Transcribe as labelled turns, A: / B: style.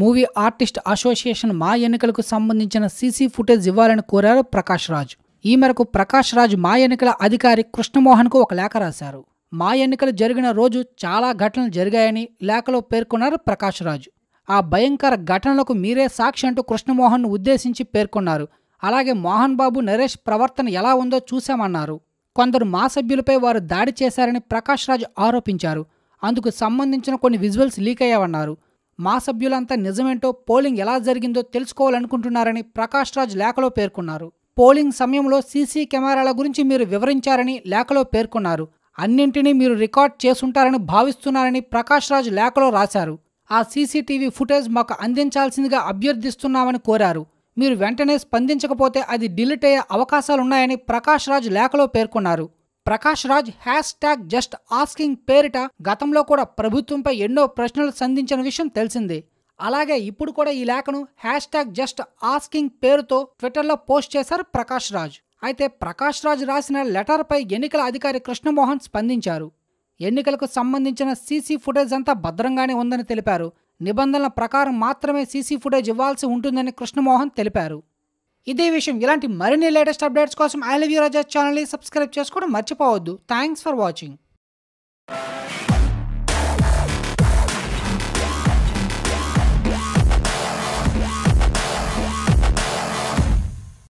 A: movie artist association మా ఎన్నికలకు సంబంధించిన సీసీ ఫుటేజ్ ఇవ్వాలని కోరారు ప్రకాష్ రాజ్ ఈ మేరకు ప్రకాష్ రాజ్ మా ఎన్నికల అధికారి కృష్ణమోహన్కు ఒక లేఖ రాశారు మా ఎన్నికలు జరిగిన రోజు చాలా ఘటనలు జరిగాయని లేఖలో పేర్కొన్నారు ప్రకాష్ రాజు ఆ భయంకర ఘటనలకు మీరే సాక్షి అంటూ కృష్ణమోహన్ను ఉద్దేశించి పేర్కొన్నారు అలాగే మోహన్ బాబు నరేష్ ప్రవర్తన ఎలా ఉందో చూశామన్నారు కొందరు మా సభ్యులపై వారు దాడి చేశారని ప్రకాష్ రాజు ఆరోపించారు అందుకు సంబంధించిన కొన్ని విజువల్స్ లీక్ అయ్యావన్నారు మా సభ్యులంతా నిజమేంటో పోలింగ్ ఎలా జరిగిందో తెలుసుకోవాలనుకుంటున్నారని ప్రకాష్ రాజ్ లేఖలో పేర్కొన్నారు పోలింగ్ సమయంలో సీసీ కెమెరాల గురించి మీరు వివరించారని లేఖలో పేర్కొన్నారు అన్నింటినీ మీరు రికార్డ్ చేసుంటారని భావిస్తున్నారని ప్రకాష్ రాజ్ లేఖలో రాశారు ఆ సీసీటీవీ ఫుటేజ్ మాకు అందించాల్సిందిగా అభ్యర్థిస్తున్నామని కోరారు మీరు వెంటనే స్పందించకపోతే అది డిలీట్ అయ్యే అవకాశాలున్నాయని ప్రకాష్ రాజ్ లేఖలో పేర్కొన్నారు Prakash Raj hash tag just asking పేరిట గతంలో కూడా ప్రభుత్వంపై ఎన్నో ప్రశ్నలు సంధించిన విషయం తెలిసిందే అలాగే ఇప్పుడు కూడా ఈ లేఖను హ్యాష్ ట్యాగ్ జస్ట్ ఆస్కింగ్ పేరుతో ట్విట్టర్లో పోస్ట్ చేశారు ప్రకాష్ రాజ్ అయితే ప్రకాష్ రాజ్ రాసిన లెటర్పై ఎన్నికల అధికారి కృష్ణమోహన్ స్పందించారు ఎన్నికలకు సంబంధించిన సీసీ ఫుటేజ్ అంతా భద్రంగానే ఉందని తెలిపారు నిబంధనల ప్రకారం మాత్రమే సీసీ ఫుటేజ్ ఇవ్వాల్సి ఉంటుందని కృష్ణమోహన్ తెలిపారు ఇదే విషయం ఇలాంటి మరిన్ని లేటెస్ట్ అప్డేట్స్ కోసం ఐ లవ్ యూ రాజా ఛానల్ని సబ్స్క్రైబ్ చేసుకోవడం మర్చిపోవద్దు థ్యాంక్స్ ఫర్ వాచింగ్